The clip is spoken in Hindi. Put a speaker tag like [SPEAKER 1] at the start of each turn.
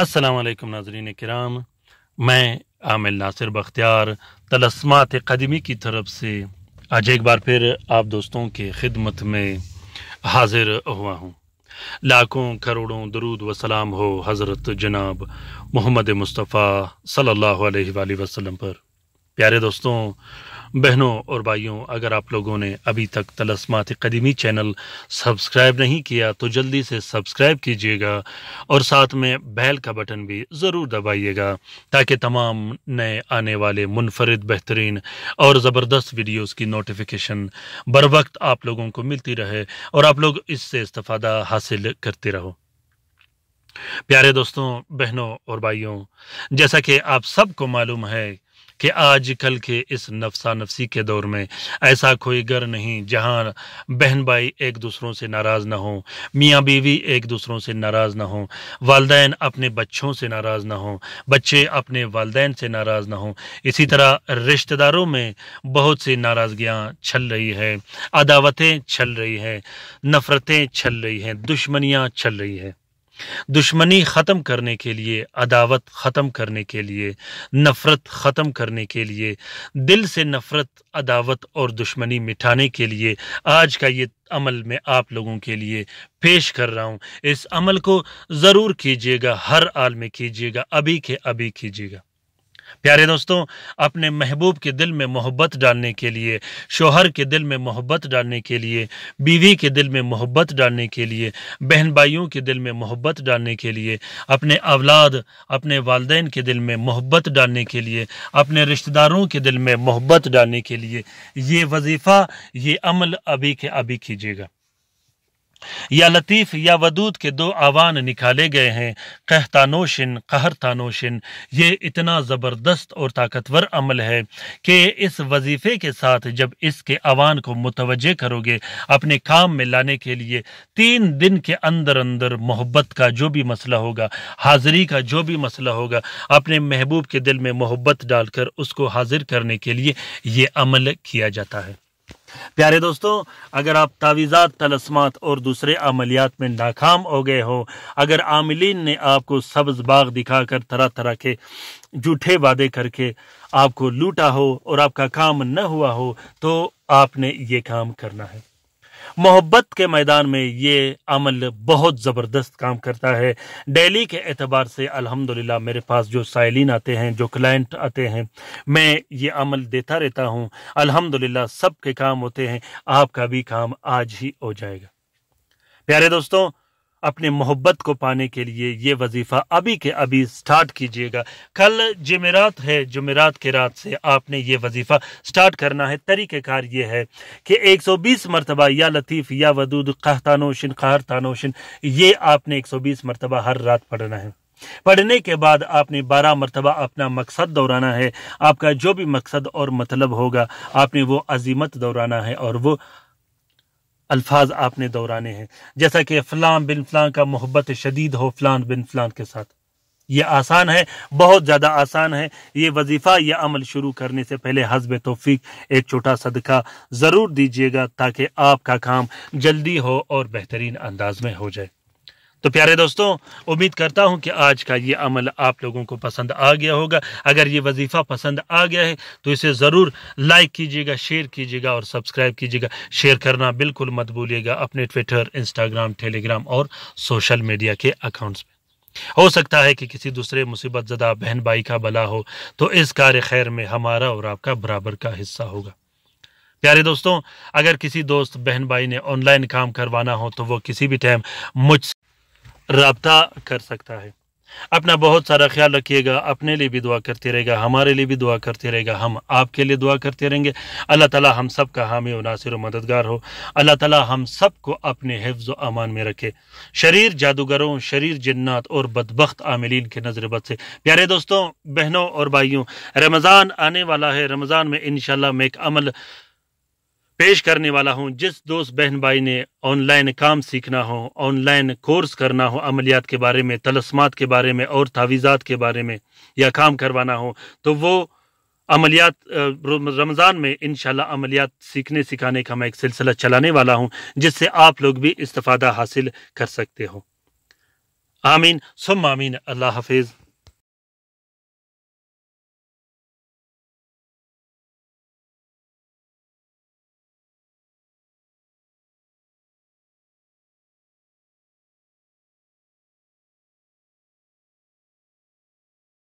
[SPEAKER 1] असलकम नाजरीन कराम मैं आमिल नासिर बख्तियार तलस्मात कदमी की तरफ से आज एक बार फिर आप दोस्तों के खिदमत में हाजिर हुआ हूँ लाखों करोड़ों दरूद व सलाम हो हज़रत जनाब मोहम्मद मुस्तफ़ा सल्लल्लाहु अलैहि वसल्लम पर प्यारे दोस्तों बहनों और भाइयों अगर आप लोगों ने अभी तक तलस्मात कदीमी चैनल सब्सक्राइब नहीं किया तो जल्दी से सब्सक्राइब कीजिएगा और साथ में बैल का बटन भी ज़रूर दबाइएगा ताकि तमाम नए आने वाले मुनफरद बेहतरीन और ज़बरदस्त वीडियोस की नोटिफिकेशन बर वक्त आप लोगों को मिलती रहे और आप लोग इससे इस्ता हासिल करते रहो प्यारे दोस्तों बहनों और भाइयों जैसा कि आप सबको मालूम है कि आजकल के इस नफसा नफसी के दौर में ऐसा कोई घर नहीं जहाँ बहन भाई एक दूसरों से नाराज़ ना हो मियाँ बीवी एक दूसरों से नाराज़ ना हो वालदेन अपने बच्चों से नाराज़ ना हों बच्चे अपने वालदेन से नाराज़ ना हों इसी तरह रिश्तेदारों में बहुत सी नाराज़गियाँ छल रही है अदावतें छल रही हैं नफ़रतें छल रही हैं दुश्मनियाँ छल रही है दुश्मनी ख़त्म करने के लिए अदावत ख़त्म करने के लिए नफ़रत ख़त्म करने के लिए दिल से नफ़रत अदावत और दुश्मनी मिटाने के लिए आज का ये अमल मैं आप लोगों के लिए पेश कर रहा हूँ इस अमल को ज़रूर कीजिएगा हर आल में कीजिएगा अभी के अभी कीजिएगा प्यारे दोस्तों अपने महबूब के दिल में मोहब्बत डालने के लिए शोहर के दिल में मोहब्बत डालने के लिए बीवी के दिल में मोहब्बत डालने के लिए बहन भाइयों के दिल में मोहब्बत डालने के लिए अपने अवलाद अपने वालदेन के दिल में मोहब्बत डालने के लिए अपने रिश्तेदारों के दिल में मोहब्बत डालने के लिए ये वजीफ़ा ये अमल अभी के अभी कीजिएगा या लतीफ़ या वदूद के दो आवान निकाले गए हैं कहतानोशिन कहरतानोशिन ये इतना ज़बरदस्त और ताकतवर अमल है कि इस वजीफ़े के साथ जब इसके आवान को मुतवज़े करोगे अपने काम में लाने के लिए तीन दिन के अंदर अंदर मोहब्बत का जो भी मसला होगा हाज़िरी का जो भी मसला होगा अपने महबूब के दिल में मोहब्बत डालकर उसको हाजिर करने के लिए ये अमल किया जाता है प्यारे दोस्तों अगर आप तावीज़ात तलस्मात और दूसरे अमलियात में नाकाम हो गए हो अगर आमिलीन ने आपको सब्ज बाग दिखाकर तरह तरह के झूठे वादे करके आपको लूटा हो और आपका काम न हुआ हो तो आपने ये काम करना है मोहब्बत के मैदान में ये अमल बहुत ज़बरदस्त काम करता है डेली के एतबार से अल्हम्दुलिल्लाह मेरे पास जो साइलिन आते हैं जो क्लाइंट आते हैं मैं ये अमल देता रहता हूँ अल्हम्दुलिल्लाह सब के काम होते हैं आपका भी काम आज ही हो जाएगा प्यारे दोस्तों अपने मोहब्बत को पाने के लिए ये वजीफ़ा अभी के अभी स्टार्ट कीजिएगा कल जमेरात है जमेरात के रात से आपने ये वजीफ़ा स्टार्ट करना है तरीक़ार ये है कि 120 मरतबा या लतीफ़ या वदूद कहतानोशन कहर तानोशन ये आपने 120 मरतबा हर रात पढ़ना है पढ़ने के बाद आपने बारह मरतबा अपना मकसद दोहराना है आपका जो भी मकसद और मतलब होगा आपने वो अजीमत दोहराना है और वो अल्फाज आपने दोहराने हैं जैसा कि फ़लाँ बिन फ़लाँ का मोहब्बत शदीद हो फ़लान बिन फ़लान के साथ ये आसान है बहुत ज़्यादा आसान है ये वजीफ़ा यह अमल शुरू करने से पहले हजब तोफीक एक छोटा सदका ज़रूर दीजिएगा ताकि आपका काम जल्दी हो और बेहतरीन अंदाज में हो जाए तो प्यारे दोस्तों उम्मीद करता हूँ कि आज का ये अमल आप लोगों को पसंद आ गया होगा अगर ये वजीफ़ा पसंद आ गया है तो इसे ज़रूर लाइक कीजिएगा शेयर कीजिएगा और सब्सक्राइब कीजिएगा शेयर करना बिल्कुल मत भूलिएगा अपने ट्विटर इंस्टाग्राम टेलीग्राम और सोशल मीडिया के अकाउंट्स में हो सकता है कि किसी दूसरे मुसीबत ज़दा बहन भाई का भला हो तो इस कार्य खैर में हमारा और आपका बराबर का हिस्सा होगा प्यारे दोस्तों अगर किसी दोस्त बहन भाई ने ऑनलाइन काम करवाना हो तो वो किसी भी टाइम मुझ रबता कर सकता है अपना बहुत सारा ख्याल रखिएगा अपने लिए भी दुआ करते रहेगा हमारे लिए भी दुआ करते रहेगा हम आपके लिए दुआ करते रहेंगे अल्लाह ताला हम सब का हामी और नासिर और मददगार हो अल्लाह ताला हम सब को अपने हिफ्ज़ अमान में रखे शरीर जादूगरों शरीर जन्नात और बदबख्त आमिलीन के नजरबत से प्यारे दोस्तों बहनों और भाइयों रमज़ान आने वाला है रमज़ान में इन एक अमल पेश करने वाला हूँ जिस दोस्त बहन भाई ने ऑनलाइन काम सीखना हो ऑनलाइन कोर्स करना हो अमलियात के बारे में तलस्मात के बारे में और तावीज़ात के बारे में या काम करवाना हो तो वो अमलियात रमज़ान में इन अमलियात सीखने सिखाने का मैं एक सिलसिला चलाने वाला हूँ जिससे आप लोग भी इस्तफ़ादा हासिल कर सकते हो आमीन सुम आमीन अल्लाह हाफिज़